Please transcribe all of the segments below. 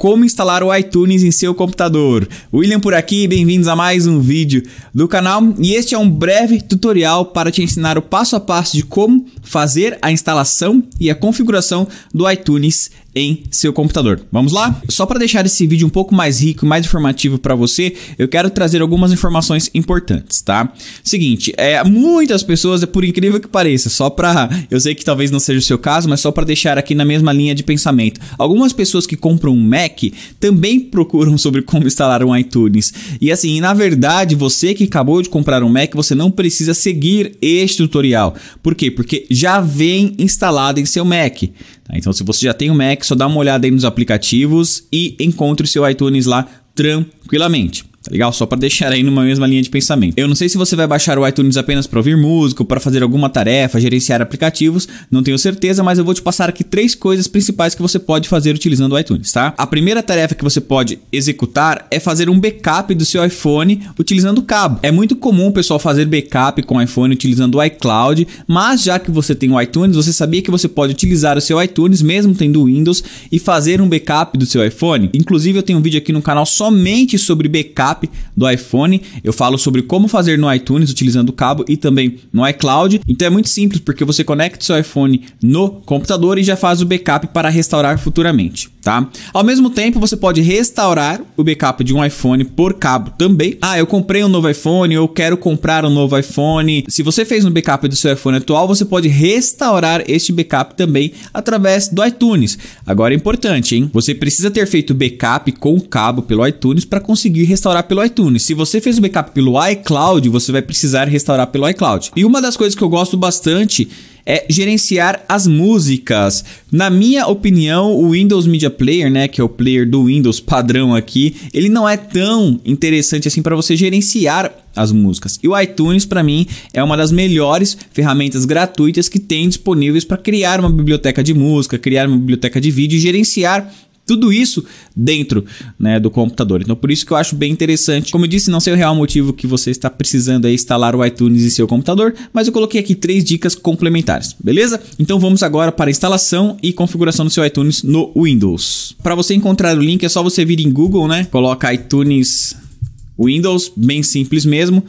como instalar o iTunes em seu computador. William por aqui, bem-vindos a mais um vídeo do canal e este é um breve tutorial para te ensinar o passo a passo de como fazer a instalação e a configuração do iTunes em seu computador. Vamos lá? Só para deixar esse vídeo um pouco mais rico, mais informativo para você, eu quero trazer algumas informações importantes, tá? Seguinte, é muitas pessoas, é por incrível que pareça, só para eu sei que talvez não seja o seu caso, mas só para deixar aqui na mesma linha de pensamento. Algumas pessoas que compram um Mac Mac também procuram sobre como instalar um iTunes. E assim, na verdade, você que acabou de comprar um Mac, você não precisa seguir este tutorial. Por quê? Porque já vem instalado em seu Mac. Tá? Então, se você já tem um Mac, só dá uma olhada aí nos aplicativos e encontre o seu iTunes lá tranquilamente tá legal? Só para deixar aí numa mesma linha de pensamento. Eu não sei se você vai baixar o iTunes apenas para ouvir música, para fazer alguma tarefa, gerenciar aplicativos, não tenho certeza, mas eu vou te passar aqui três coisas principais que você pode fazer utilizando o iTunes, tá? A primeira tarefa que você pode executar é fazer um backup do seu iPhone utilizando o cabo. É muito comum o pessoal fazer backup com o iPhone utilizando o iCloud, mas já que você tem o iTunes, você sabia que você pode utilizar o seu iTunes mesmo tendo Windows e fazer um backup do seu iPhone? Inclusive eu tenho um vídeo aqui no canal somente sobre backup WhatsApp, do iPhone. Eu falo sobre como fazer no iTunes utilizando o cabo e também no iCloud. Então é muito simples, porque você conecta seu iPhone no computador e já faz o backup para restaurar futuramente, tá? Ao mesmo tempo, você pode restaurar o backup de um iPhone por cabo também. Ah, eu comprei um novo iPhone, eu quero comprar um novo iPhone. Se você fez um backup do seu iPhone atual, você pode restaurar este backup também através do iTunes. Agora é importante, hein? Você precisa ter feito backup com o cabo pelo iTunes para conseguir restaurar pelo iTunes. Se você fez o backup pelo iCloud, você vai precisar restaurar pelo iCloud. E uma das coisas que eu gosto bastante é gerenciar as músicas. Na minha opinião, o Windows Media Player, né, que é o player do Windows padrão aqui, ele não é tão interessante assim para você gerenciar as músicas. E o iTunes para mim é uma das melhores ferramentas gratuitas que tem disponíveis para criar uma biblioteca de música, criar uma biblioteca de vídeo e gerenciar tudo isso dentro né, do computador. Então, por isso que eu acho bem interessante. Como eu disse, não sei o real motivo que você está precisando aí instalar o iTunes em seu computador, mas eu coloquei aqui três dicas complementares, beleza? Então, vamos agora para a instalação e configuração do seu iTunes no Windows. Para você encontrar o link, é só você vir em Google, né? Coloca iTunes Windows, bem simples mesmo.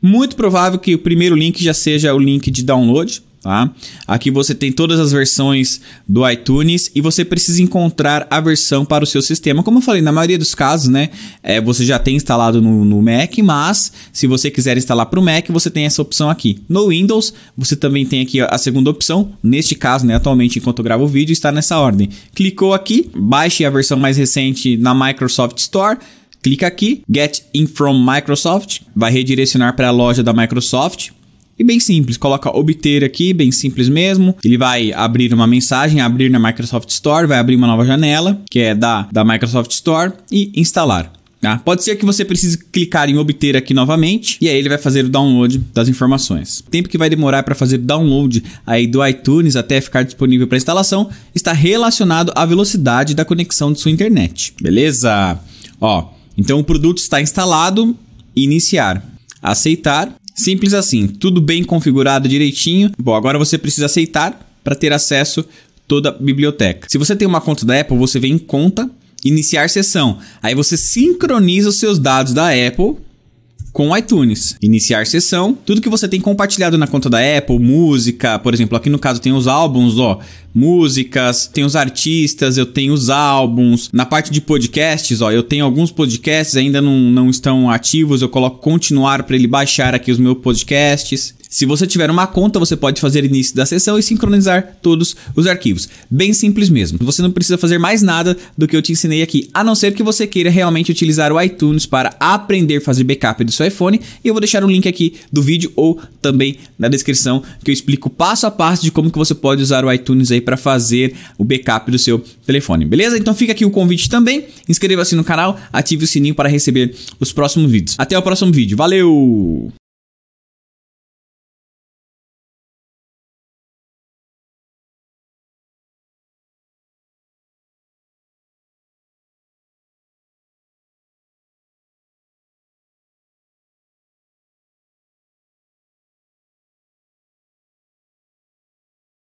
Muito provável que o primeiro link já seja o link de download, Tá? Aqui você tem todas as versões do iTunes e você precisa encontrar a versão para o seu sistema. Como eu falei, na maioria dos casos, né, é, você já tem instalado no, no Mac, mas se você quiser instalar para o Mac, você tem essa opção aqui. No Windows, você também tem aqui a segunda opção. Neste caso, né, atualmente, enquanto eu gravo o vídeo, está nessa ordem. Clicou aqui, baixe a versão mais recente na Microsoft Store. Clica aqui, Get in from Microsoft, vai redirecionar para a loja da Microsoft e bem simples. Coloca obter aqui, bem simples mesmo. Ele vai abrir uma mensagem, abrir na Microsoft Store, vai abrir uma nova janela, que é da, da Microsoft Store, e instalar. Tá? Pode ser que você precise clicar em obter aqui novamente e aí ele vai fazer o download das informações. O tempo que vai demorar para fazer download aí do iTunes até ficar disponível para instalação está relacionado à velocidade da conexão de sua internet. Beleza? Ó, então o produto está instalado, iniciar, aceitar Simples assim, tudo bem configurado direitinho. Bom, agora você precisa aceitar para ter acesso toda a biblioteca. Se você tem uma conta da Apple, você vem em conta, iniciar sessão. Aí você sincroniza os seus dados da Apple com o iTunes. Iniciar sessão, tudo que você tem compartilhado na conta da Apple, música, por exemplo, aqui no caso tem os álbuns, ó, músicas, tem os artistas, eu tenho os álbuns. Na parte de podcasts, ó, eu tenho alguns podcasts ainda não, não estão ativos, eu coloco continuar para ele baixar aqui os meus podcasts. Se você tiver uma conta, você pode fazer início da sessão e sincronizar todos os arquivos. Bem simples mesmo. Você não precisa fazer mais nada do que eu te ensinei aqui, a não ser que você queira realmente utilizar o iTunes para aprender a fazer backup do seu iPhone. E eu vou deixar o um link aqui do vídeo ou também na descrição que eu explico passo a passo de como que você pode usar o iTunes aí para fazer o backup do seu telefone, beleza? Então fica aqui o convite também. Inscreva-se no canal, ative o sininho para receber os próximos vídeos. Até o próximo vídeo. Valeu!